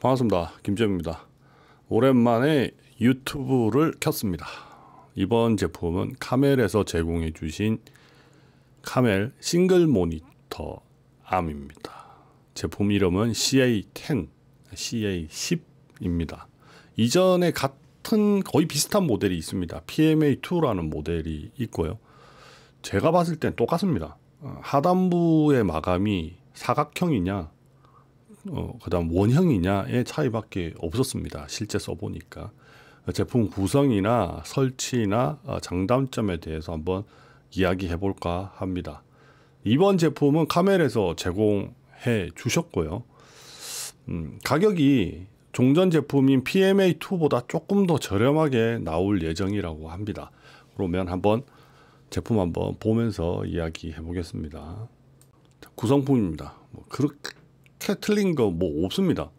반갑습니다. 김재입니다. 오랜만에 유튜브를 켰습니다. 이번 제품은 카멜에서 제공해 주신 카멜 싱글 모니터 암입니다. 제품 이름은 CA10, CA10입니다. 이전에 같은 거의 비슷한 모델이 있습니다. PMA2라는 모델이 있고요. 제가 봤을 땐 똑같습니다. 어, 하단부의 마감이 사각형이냐 어, 그다음 원형이냐의 차이밖에 없었습니다. 실제 써보니까 제품 구성이나 설치나 어, 장단점에 대해서 한번 이야기해 볼까 합니다. 이번 제품은 카멜에서 제공해 주셨고요. 음, 가격이 종전 제품인 PMA2보다 조금 더 저렴하게 나올 예정이라고 합니다. 그러면 한번 제품 한번 보면서 이야기해 보겠습니다. 구성품입니다. 뭐 그렇게 그게 틀린 거뭐 없습니다.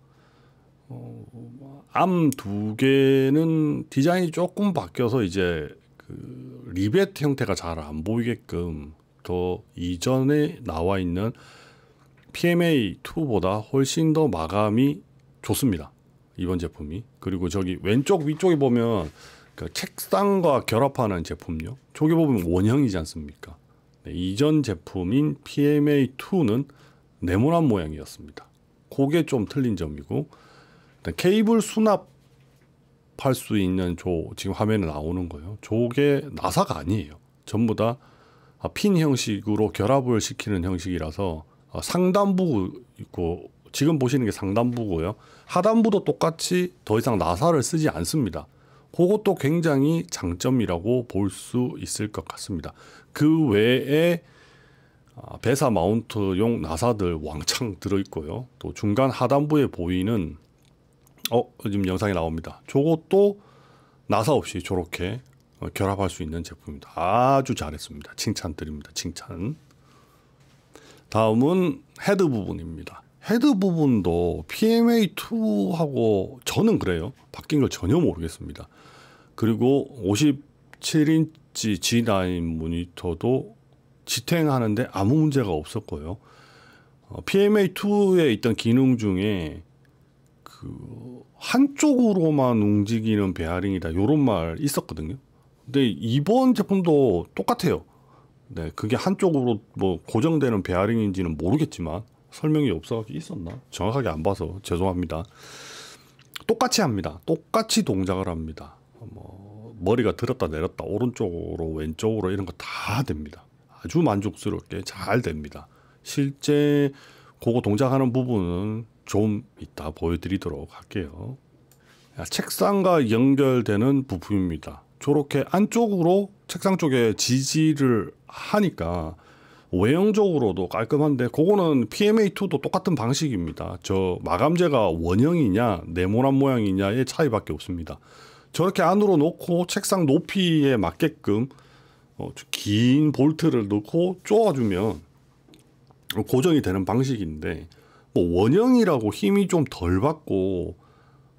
어, 암두 개는 디자인이 조금 바뀌어서 이제 그 리벳 형태가 잘 안 보이게끔 더 이전에 나와 있는 PMA2보다 훨씬 더 마감이 좋습니다. 이번 제품이. 그리고 저기 왼쪽 위쪽에 보면 그 책상과 결합하는 제품요. 저기 보면 원형이지 않습니까? 네, 이전 제품인 PMA2는 네모난 모양이었습니다. 그게 좀 틀린 점이고 케이블 수납할 수 있는 조 지금 화면에 나오는 거예요. 조개 나사가 아니에요. 전부 다핀 아, 형식으로 결합을 시키는 형식이라서 아, 상단부 있고 지금 보시는 게 상단부고요. 하단부도 똑같이 더 이상 나사를 쓰지 않습니다. 그것도 굉장히 장점이라고 볼 수 있을 것 같습니다. 그 외에 아, 배사 마운트용 나사들 왕창 들어있고요. 또 중간 하단부에 보이는 어 지금 영상이 나옵니다. 저것도 나사 없이 저렇게 어, 결합할 수 있는 제품입니다. 아주 잘했습니다. 칭찬드립니다. 칭찬. 다음은 헤드 부분입니다. 헤드 부분도 PMA2하고 저는 그래요. 바뀐 걸 전혀 모르겠습니다. 그리고 57인치 G9 모니터도 지탱하는데 아무 문제가 없었고요. 어, PMA2에 있던 기능 중에 그 한쪽으로만 움직이는 베어링이다 요런 말 있었거든요. 근데 이번 제품도 똑같아요. 네, 그게 한쪽으로 뭐 고정되는 베어링인지는 모르겠지만 설명이 없어가 있었나? 정확하게 안 봐서 죄송합니다. 똑같이 합니다. 똑같이 동작을 합니다. 뭐 머리가 들었다 내렸다 오른쪽으로 왼쪽으로 이런 거 다 됩니다. 아주 만족스럽게 잘 됩니다. 실제 그거 동작하는 부분은 좀 이따 보여드리도록 할게요. 책상과 연결되는 부품입니다. 저렇게 안쪽으로 책상 쪽에 지지를 하니까 외형적으로도 깔끔한데 그거는 PMA2도 똑같은 방식입니다. 저 마감재가 원형이냐 네모난 모양이냐의 차이밖에 없습니다. 저렇게 안으로 놓고 책상 높이에 맞게끔 어, 긴 볼트를 넣고 쪼아주면 고정이 되는 방식인데 뭐 원형이라고 힘이 좀 덜 받고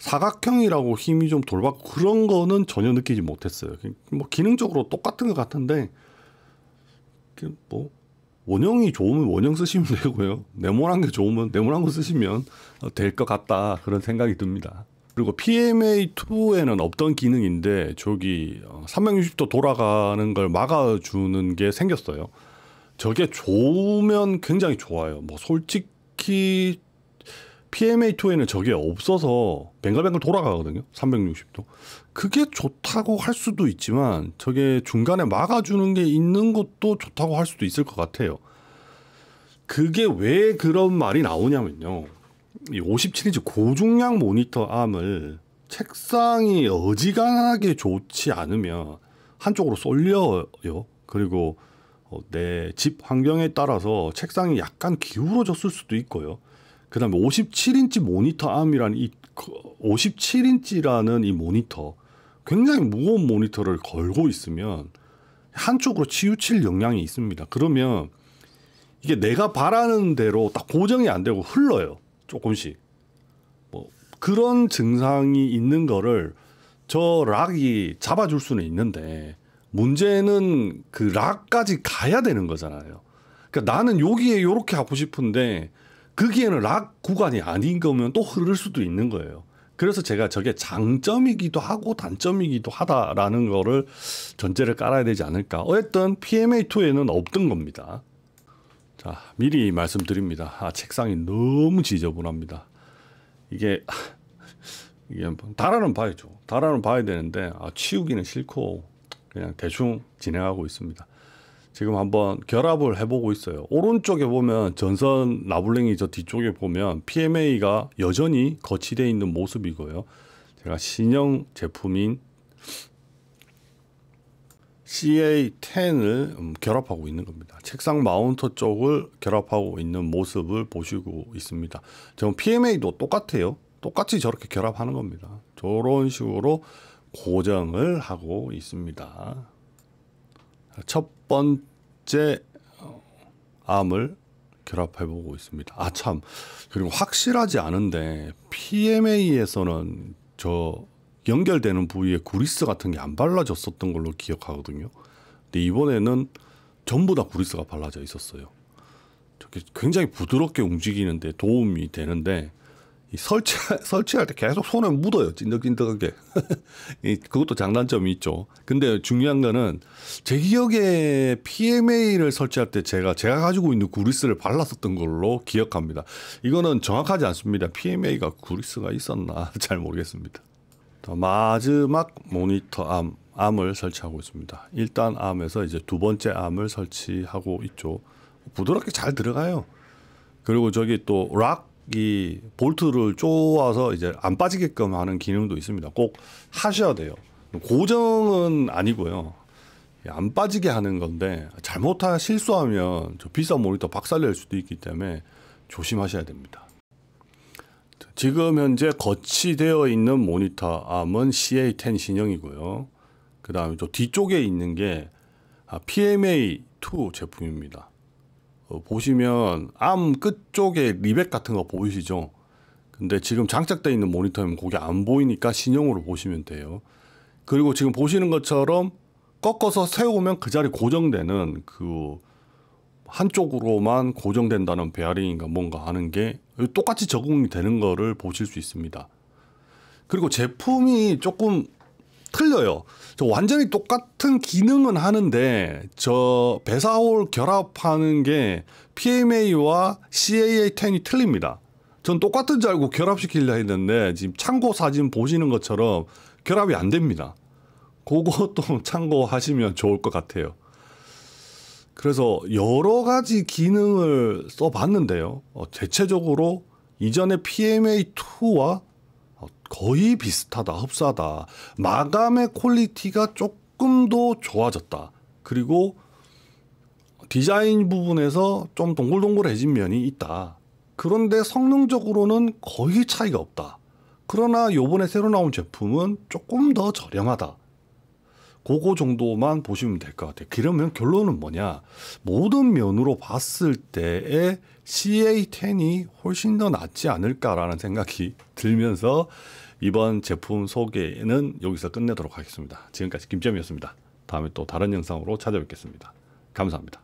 사각형이라고 힘이 좀 덜 받고 그런 거는 전혀 느끼지 못했어요. 그, 뭐 기능적으로 똑같은 것 같은데 그 뭐 원형이 좋으면 원형 쓰시면 되고요. 네모난 게 좋으면 네모난 거 쓰시면 어, 될것 같다 그런 생각이 듭니다. 그리고 PMA2에는 없던 기능인데 저기 360도 어, 돌아가는 걸 막아주는 게 생겼어요. 저게 좋으면 굉장히 좋아요. 뭐 솔직히 PMA2에는 저게 없어서 뱅글뱅글 돌아가거든요. 360도. 그게 좋다고 할 수도 있지만 저게 중간에 막아주는 게 있는 것도 좋다고 할 수도 있을 것 같아요. 그게 왜 그런 말이 나오냐면요. 이 57인치 고중량 모니터 암을 책상이 어지간하게 좋지 않으면 한쪽으로 쏠려요. 그리고 어, 내집 환경에 따라서 책상이 약간 기울어졌을 수도 있고요. 그 다음에 57인치 모니터 암이라는 이 57인치라는 이 모니터 굉장히 무거운 모니터를 걸고 있으면 한쪽으로 치우칠 영향이 있습니다. 그러면 이게 내가 바라는 대로 딱 고정이 안 되고 흘러요. 조금씩 뭐 그런 증상이 있는 거를 저 락이 잡아줄 수는 있는데 문제는 그 락까지 가야 되는 거잖아요. 그러니까 나는 여기에 이렇게 하고 싶은데 거기에는 락 구간이 아닌 거면 또 흐를 수도 있는 거예요. 그래서 제가 저게 장점이기도 하고 단점이기도 하다라는 거를 전제를 깔아야 되지 않을까. 어쨌든 PMA2에는 없던 겁니다. 자, 미리 말씀드립니다. 아, 책상이 너무 지저분합니다. 이게 이게 달아는 봐야죠. 달아는 봐야 되는데 아, 치우기는 싫고 그냥 대충 진행하고 있습니다. 지금 한번 결합을 해보고 있어요. 오른쪽에 보면 전선 나블랭이 저 뒤쪽에 보면 PMA가 여전히 거치되어 있는 모습이고요. 제가 신형 제품인 CA10을 음, 결합하고 있는 겁니다. 책상 마운터 쪽을 결합하고 있는 모습을 보시고 있습니다. 지금 PMA도 똑같아요. 똑같이 저렇게 결합하는 겁니다. 저런 식으로 고정을 하고 있습니다. 첫 번째 어, 암을 결합해 보고 있습니다. 아 참. 그리고 확실하지 않은데 PMA에서는 저 연결되는 부위에 구리스 같은 게 안 발라졌었던 걸로 기억하거든요. 근데 이번에는 전부 다 구리스가 발라져 있었어요. 저게 굉장히 부드럽게 움직이는데 도움이 되는데 설치 설치할 때 계속 손에 묻어요 찐득찐득하게 그것도 장단점이 있죠. 근데 중요한 거는 제 기억에 PMA를 설치할 때 제가 제가 가지고 있는 구리스를 발랐었던 걸로 기억합니다. 이거는 정확하지 않습니다. PMA가 구리스가 있었나 잘 모르겠습니다. 마지막 모니터 암 암을 설치하고 있습니다. 1단 암에서 이제 두 번째 암을 설치하고 있죠. 부드럽게 잘 들어가요. 그리고 저기 또 락이 볼트를 쪼아서 이제 안 빠지게끔 하는 기능도 있습니다. 꼭 하셔야 돼요. 고정은 아니고요. 안 빠지게 하는 건데 잘못하 실수하면 저 비싼 모니터 박살낼 수도 있기 때문에 조심하셔야 됩니다. 지금 현재 거치되어 있는 모니터 암은 CA10 신형이고요. 그 다음에 저 뒤쪽에 있는 게 아, PMA2 제품입니다. 어, 보시면 암 끝쪽에 리백 같은 거 보이시죠? 근데 지금 장착되어 있는 모니터면 그게 안 보이니까 신형으로 보시면 돼요. 그리고 지금 보시는 것처럼 꺾어서 세우면 그 자리 고정되는 그 한쪽으로만 고정된다는 베어링인가 뭔가 하는 게 똑같이 적응이 되는 거를 보실 수 있습니다. 그리고 제품이 조금 틀려요. 저 완전히 똑같은 기능은 하는데 저배사홀 결합하는 게 PMA와 CAA10이 틀립니다. 전 똑같은 줄 알고 결합시키려 했는데 지금 참고 사진 보시는 것처럼 결합이 안 됩니다. 그것도 참고하시면 좋을 것 같아요. 그래서 여러 가지 기능을 써봤는데요. 어, 대체적으로 이전의 PMA2와 어, 거의 비슷하다, 흡사하다. 마감의 퀄리티가 조금 더 좋아졌다. 그리고 디자인 부분에서 좀 동글동글해진 면이 있다. 그런데 성능적으로는 거의 차이가 없다. 그러나 요번에 새로 나온 제품은 조금 더 저렴하다. 그거 정도만 보시면 될 것 같아요. 그러면 결론은 뭐냐? 모든 면으로 봤을 때에 CA10이 훨씬 더 낫지 않을까라는 생각이 들면서 이번 제품 소개는 여기서 끝내도록 하겠습니다. 지금까지 김재이였습니다 다음에 또 다른 영상으로 찾아뵙겠습니다. 감사합니다.